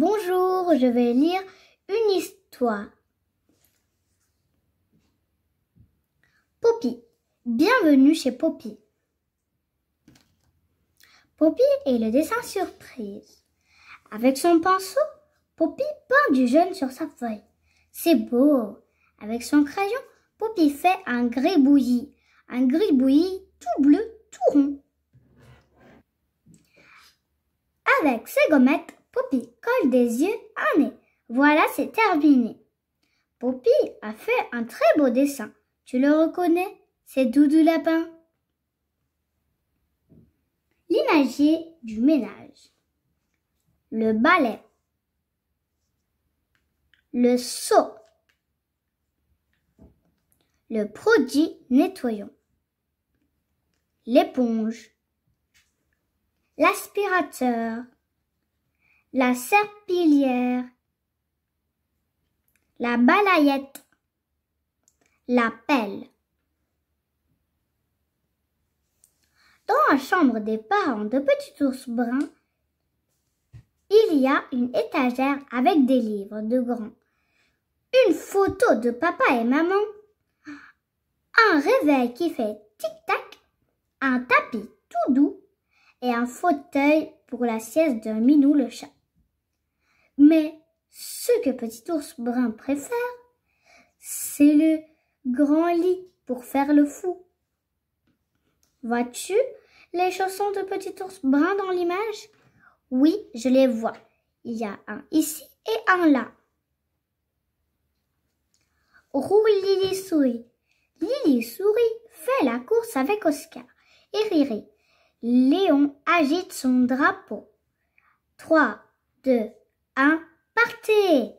Bonjour, je vais lire une histoire. Poppy. Bienvenue chez Poppy. Poppy est le dessin surprise. Avec son pinceau, Poppy peint du jaune sur sa feuille. C'est beau. Avec son crayon, Poppy fait un gribouillis. Un gribouillis tout bleu, tout rond. Avec ses gommettes, Poppy colle des yeux un nez. Voilà, c'est terminé. Poppy a fait un très beau dessin. Tu le reconnais C'est Doudou Lapin. L'imagier du ménage. Le balai. Le seau. Le produit nettoyant. L'éponge. L'aspirateur la serpillière, la balayette, la pelle. Dans la chambre des parents de Petit Ours Brun, il y a une étagère avec des livres de grands, une photo de papa et maman, un réveil qui fait tic-tac, un tapis tout doux et un fauteuil pour la sieste de Minou le chat. Mais ce que Petit Ours Brun préfère, c'est le grand lit pour faire le fou. Vois-tu les chaussons de Petit Ours Brun dans l'image Oui, je les vois. Il y a un ici et un là. Rouille Lily Souris. Lily Souris fait la course avec Oscar et Riri. Léon agite son drapeau. 3, 2, partez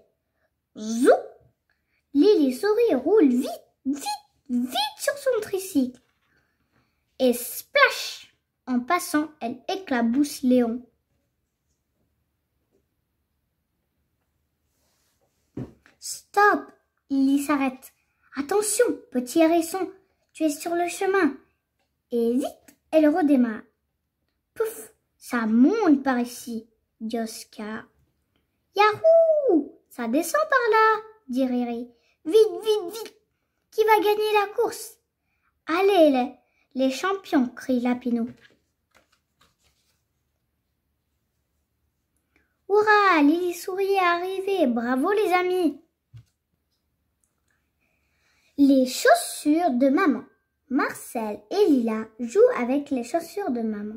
Zou Lily souris roule vite, vite, vite sur son tricycle. Et splash En passant, elle éclabousse Léon. Stop Lily s'arrête. Attention, petit hérisson, tu es sur le chemin. Et vite, elle redémarre. Pouf, ça monte par ici, dit Yahoo Ça descend par là, dit Riri. Vite, vite, vite Qui va gagner la course Allez, les, les champions crie Lapinot. Hurrah Lily Souris est arrivée Bravo, les amis Les chaussures de maman. Marcel et Lila jouent avec les chaussures de maman.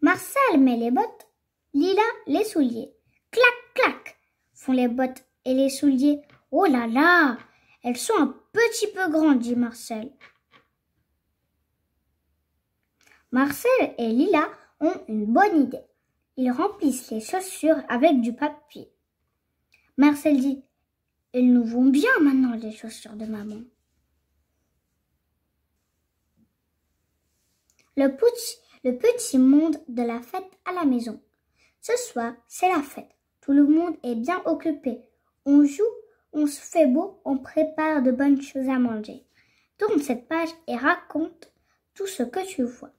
Marcel met les bottes, Lila les souliers clac, clac font les bottes et les souliers. Oh là là Elles sont un petit peu grandes, dit Marcel. Marcel et Lila ont une bonne idée. Ils remplissent les chaussures avec du papier. Marcel dit Elles nous vont bien maintenant, les chaussures de maman. Le petit, le petit monde de la fête à la maison. Ce soir, c'est la fête. Tout le monde est bien occupé. On joue, on se fait beau, on prépare de bonnes choses à manger. Tourne cette page et raconte tout ce que tu vois.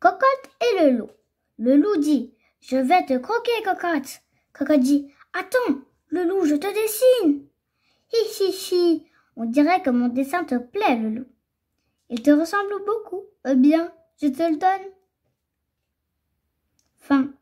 Cocotte et le loup. Le loup dit Je vais te croquer, Cocotte. Cocotte dit Attends, le loup, je te dessine. Hi hi on dirait que mon dessin te plaît, le loup. Il te ressemble beaucoup. Eh bien, je te le donne. Fin.